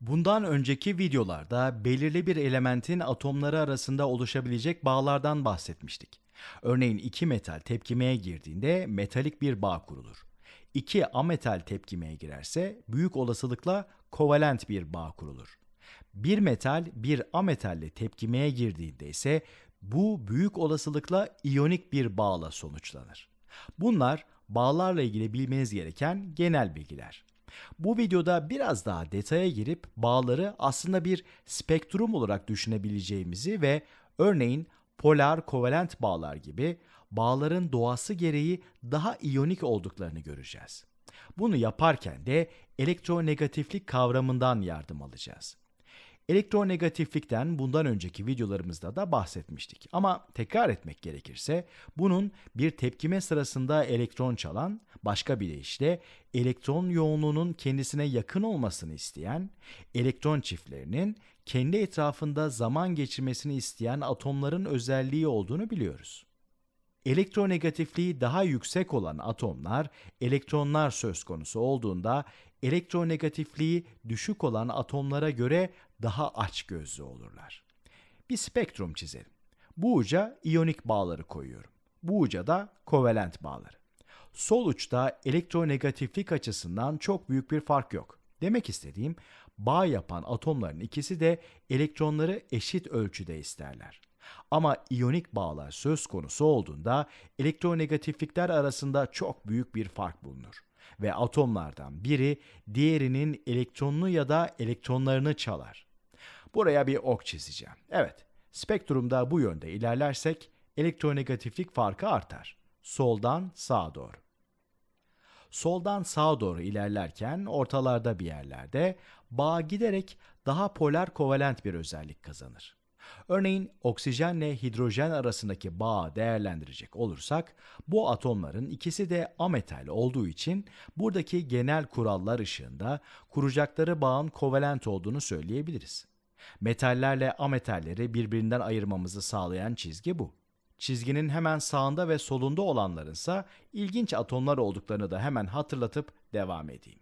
Bundan önceki videolarda belirli bir elementin atomları arasında oluşabilecek bağlardan bahsetmiştik. Örneğin iki metal tepkimeye girdiğinde metalik bir bağ kurulur. İki ametal tepkimeye girerse büyük olasılıkla kovalent bir bağ kurulur. Bir metal bir ametalle tepkimeye girdiğinde ise bu büyük olasılıkla iyonik bir bağla sonuçlanır. Bunlar bağlarla ilgili bilmeniz gereken genel bilgiler. Bu videoda biraz daha detaya girip bağları aslında bir spektrum olarak düşünebileceğimizi ve örneğin polar kovalent bağlar gibi bağların doğası gereği daha iyonik olduklarını göreceğiz. Bunu yaparken de elektronegatiflik kavramından yardım alacağız. Elektronegatiflikten bundan önceki videolarımızda da bahsetmiştik. Ama tekrar etmek gerekirse bunun bir tepkime sırasında elektron çalan, başka bir deyişle elektron yoğunluğunun kendisine yakın olmasını isteyen, elektron çiftlerinin kendi etrafında zaman geçirmesini isteyen atomların özelliği olduğunu biliyoruz. Elektronegatifliği daha yüksek olan atomlar elektronlar söz konusu olduğunda elektronegatifliği düşük olan atomlara göre daha aç gözlü olurlar. Bir spektrum çizelim. Bu uca iyonik bağları koyuyorum. Bu uca da kovalent bağları. Sol uçta elektronegatiflik açısından çok büyük bir fark yok. Demek istediğim bağ yapan atomların ikisi de elektronları eşit ölçüde isterler. Ama iyonik bağlar söz konusu olduğunda elektronegatiflikler arasında çok büyük bir fark bulunur ve atomlardan biri diğerinin elektronunu ya da elektronlarını çalar. Buraya bir ok çizeceğim. Evet, spektrumda bu yönde ilerlersek elektronegatiflik farkı artar. Soldan sağa doğru. Soldan sağa doğru ilerlerken ortalarda bir yerlerde bağ giderek daha polar kovalent bir özellik kazanır. Örneğin oksijenle hidrojen arasındaki bağı değerlendirecek olursak bu atomların ikisi de ametal olduğu için buradaki genel kurallar ışığında kuracakları bağın kovalent olduğunu söyleyebiliriz. Metallerle ametalleri birbirinden ayırmamızı sağlayan çizgi bu. Çizginin hemen sağında ve solunda olanlarınsa ilginç atomlar olduklarını da hemen hatırlatıp devam edeyim.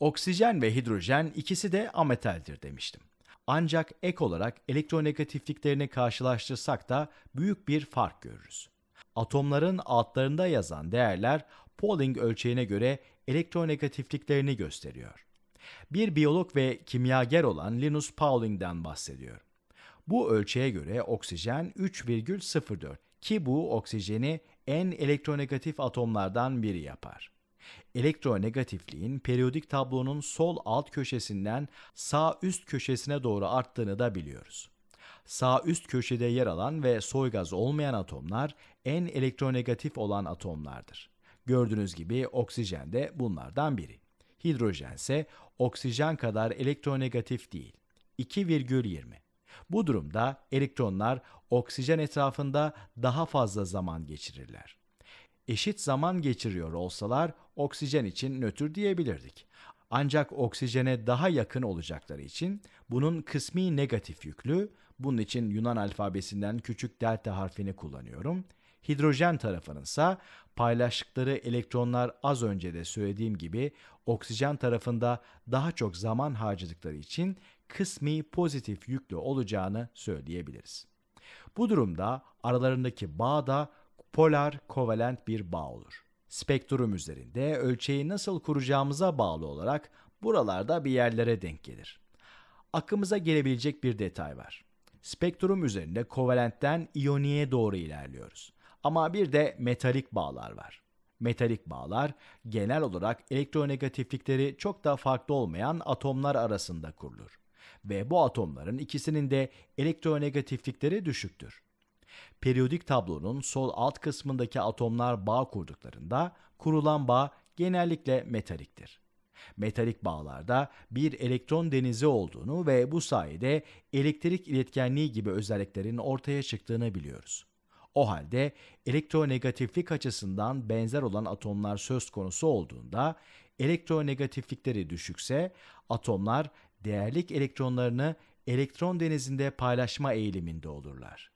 Oksijen ve hidrojen ikisi de ametaldir demiştim. Ancak ek olarak elektronegatifliklerini karşılaştırsak da büyük bir fark görürüz. Atomların altlarında yazan değerler Pauling ölçeğine göre elektronegatifliklerini gösteriyor. Bir biyolog ve kimyager olan Linus Pauling'den bahsediyor. Bu ölçeğe göre oksijen 3,04 ki bu oksijeni en elektronegatif atomlardan biri yapar. Elektronegatifliğin periyodik tablonun sol alt köşesinden sağ üst köşesine doğru arttığını da biliyoruz. Sağ üst köşede yer alan ve soygaz olmayan atomlar en elektronegatif olan atomlardır. Gördüğünüz gibi oksijen de bunlardan biri. Hidrojen ise oksijen kadar elektronegatif değil. 2,20. Bu durumda elektronlar oksijen etrafında daha fazla zaman geçirirler eşit zaman geçiriyor olsalar oksijen için nötr diyebilirdik. Ancak oksijene daha yakın olacakları için bunun kısmi negatif yüklü, bunun için Yunan alfabesinden küçük delta harfini kullanıyorum. Hidrojen tarafının paylaştıkları elektronlar az önce de söylediğim gibi oksijen tarafında daha çok zaman harcadıkları için kısmi pozitif yüklü olacağını söyleyebiliriz. Bu durumda aralarındaki bağ da polar kovalent bir bağ olur. Spektrum üzerinde ölçeği nasıl kuracağımıza bağlı olarak buralarda bir yerlere denk gelir. Aklımıza gelebilecek bir detay var. Spektrum üzerinde kovalentten iyoniye doğru ilerliyoruz. Ama bir de metalik bağlar var. Metalik bağlar genel olarak elektronegatiflikleri çok da farklı olmayan atomlar arasında kurulur ve bu atomların ikisinin de elektronegatiflikleri düşüktür. Periyodik tablonun sol alt kısmındaki atomlar bağ kurduklarında kurulan bağ genellikle metaliktir. Metalik bağlarda bir elektron denizi olduğunu ve bu sayede elektrik iletkenliği gibi özelliklerin ortaya çıktığını biliyoruz. O halde elektronegatiflik açısından benzer olan atomlar söz konusu olduğunda elektronegatiflikleri düşükse atomlar değerlik elektronlarını elektron denizinde paylaşma eğiliminde olurlar.